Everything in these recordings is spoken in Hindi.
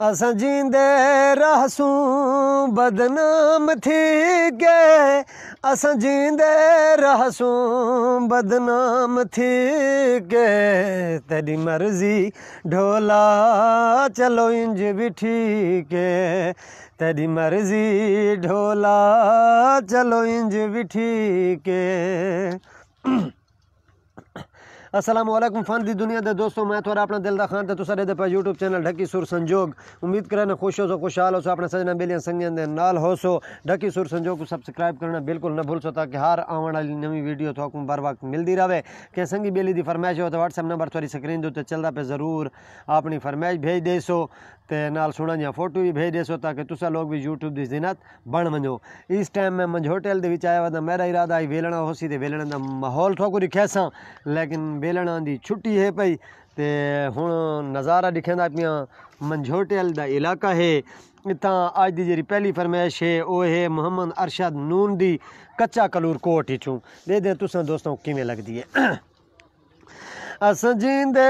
असांजींदे रहसूं बदनाम थी गए के असांजींदे रहसूं बदनाम थी गए तॾहिं मर्ज़ी ढोला चलो इंज बि ठीके तॾहिं मर्ज़ी ढोला चलो इंज बि ठीके असलम फन दी दुनिया के दोस्तों मैं थोड़ा अपना दिल का खान तो सारे दे यूट्यूब चैनल ढकी सुर संजोग उम्मीद करें खुश हो सो खुशहाल हो सो अपने सजना बेलियां संगन के नाल हो सो ढकी सुर संजोग को सब्सक्राइब करना बिल्कुल ना भूल सो ताकि हर आने वाली नवी वीडियो तो आपको बार वक्त मिलती रहे कि संगी बेली की फरमाइश हो तो व्हाट्सएप नंबर थोड़ी स्क्रीन के उ चलता पे जरूर अपनी फरमाइश भेज दे सो तो नाल सुन जहाँ फोटो भी भेज देसो ताकि तुसा लोग भी यूट्यूब की जिनात बन वजो इस टाइम मैं मुझे होटल के आया हुआ मेरा इरादा वेलना हो सी तो वेलण का माहौल ठोकू दिखे सा लेकिन वेलण की छुट्टी है पई तो हूँ नज़ारा दिखा पियाँ मंझोटल का इलाका है इतना अज की जी पहली फरमाइश है वह है मोहम्मद अरशद नून की कच्चा कलूर कोट इचू दे दें तुसा दोस्तों किमें लगती है अस जींदे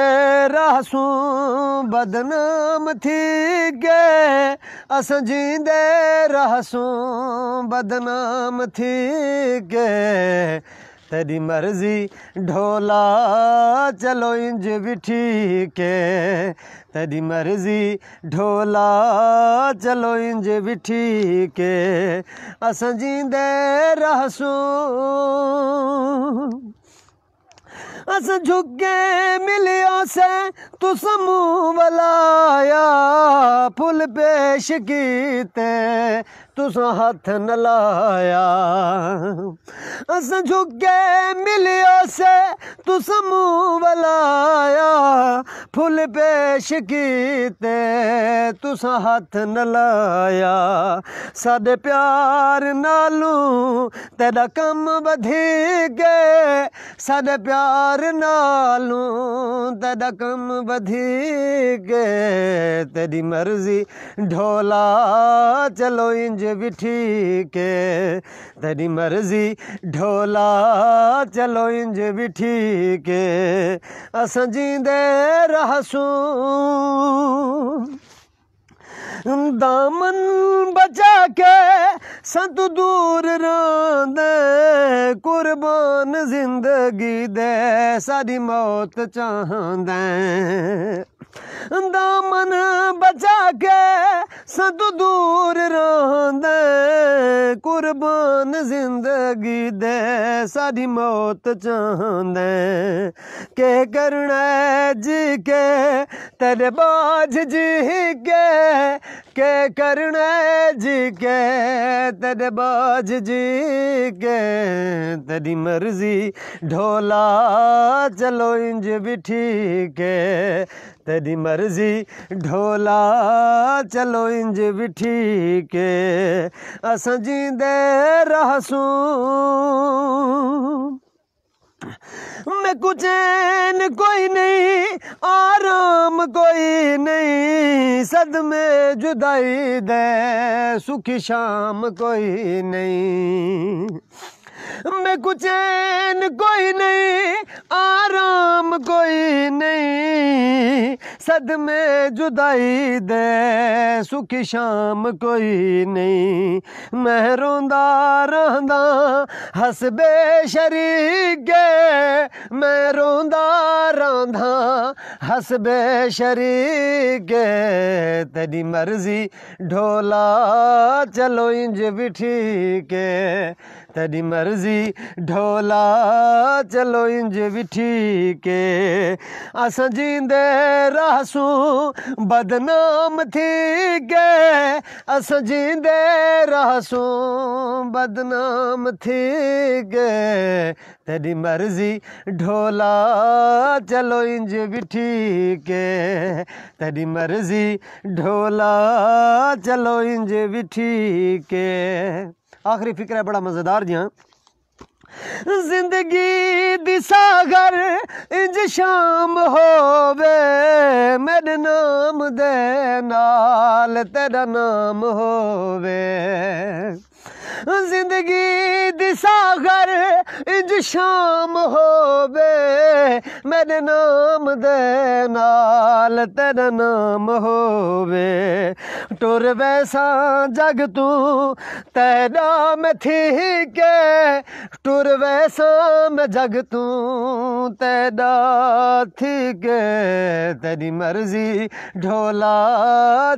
रहसूं बदनाम थी गे अस जींदे रहसूं बदनाम थी गे तेरी मर्ज़ी ढोला चलो इंज बि ठीके तेरी मर्ज़ी ढोला चलो इज बि ठीके जींदे रहसूं अस झुके मिलियो से तू समूह वलाया फुल पेश कीते तुस हथ न लाया अस झुके मिलियो से तुस मूंह वलाया फुल पेश कीते तुस हथ न लाया साडे प्यार नालू तेरा कम बधी गए साडे प्यार नालूं के तॾहिं मर्ज़ी ढोला चलो इंज बि ठीके तॾहिं मर्ज़ी ढोला चलो इज बि ठीके असांजी देर हसूं दामन बचा ਸੰਤ ਦੂਰ ਰਹਿੰਦੇ ਕੁਰਬਾਨ ਜ਼ਿੰਦਗੀ ਦੇ ਸਾਡੀ ਮੌਤ ਚਾਹੁੰਦੇ ਅੰਦਾ ਮਨ ਬਚਾ ਕੇ ਸੰਤ ਦੂਰ ਰਹਿੰਦੇ ਕੁਰਬਾਨ ਜ਼ਿੰਦਗੀ ਦੇ ਸਾਡੀ ਮੌਤ ਚਾਹੁੰਦੇ ਕੇ ਕਰਣਾ ਜੀ ਕੇ ਤੇਰੇ ਬਾਝ ਜੀ ਕੇ ਕੇ ਕਰਣਾ ਜੀ ਕੇ ਤੇਰੇ ਬਾਝ ਜੀ ਕੇ ਤੇਰੀ ਮਰਜ਼ੀ ਢੋਲਾ ਚਲੋ ਇੰਜ ਵੀ ਠੀਕ ਹੈ ਤੇਰੀ ਮਰਜ਼ੀ ਢੋਲਾ ਚਲੋ ਇੰਜ ਵੀ ਠੀਕ ਹੈ ਅਸਾਂ ਜਿੰਦੇ ਰਹਸੂ मैं कुछ कोई नहीं आराम कोई नहीं सद में जुदाई दे सुखी शाम कोई नहीं मैं कुछ चैन कोई नहीं आराम कोई नहीं सद में जुदाई दे सुख शाम कोई नहीं मैं रोंदा रहा हसबे शरीके मैं रोंदा रहा हसबे शरीके तेरी मर्जी ढोला चलो इंज भी ठीक है तेरी मर्जी ढोला चलो इंज भी ठीक अस जींदे रासू बदनाम थी गे अस जींदे रासू बदनाम थी गे तेरी मर्जी ढोला चलो इंज भी ठीक है तेरी मर्जी ढोला चलो इंज भी ठीक है ਆਖਰੀ ਹੈ ਬੜਾ ਮਜ਼ੇਦਾਰ ਜਿਹਾ ਜ਼ਿੰਦਗੀ ਦੀ ਸਾਗਰ ਇੰਜ ਸ਼ਾਮ ਹੋਵੇ ਮੇਰੇ ਨਾਮ ਦੇ ਨਾਲ ਤੇਰਾ ਨਾਮ ਹੋਵੇ ਜ਼ਿੰਦਗੀ ਦੀ ਸਾਗਰ ਇੰਜ ਸ਼ਾਮ ਹੋਵੇ मेरे नाम दे नाल तेरा नाम होवे टुर वैसा जग तू तेरा में थी के टुर वैसा मैं जग तू तेरा थी के तेरी मर्जी ढोला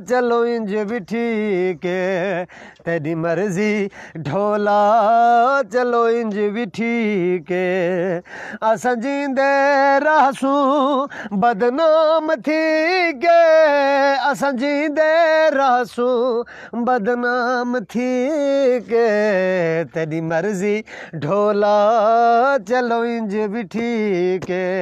चलो इंज भी ठीक है तेरी मर्जी ढोला चलो इंज भी ठीक अस जींदे रहसू बदनाम थी गे अस जींदे रहसू बदनाम थी गे तेरी मर्जी ढोला चलो इंज भी ठीक है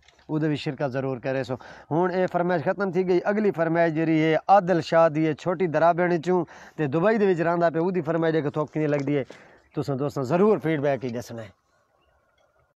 वो भी शिरकत जरूर करे सो हूँ यह फरमायश खत्म थी गई अगली फरमायश जी है आदिल शाह की है छोटी दराबेण चूँ तो दुबई के रहा पे वो फरमायश एक थोपनी लगती है तुम दोस्तों जरूर फीडबैक ही दसना है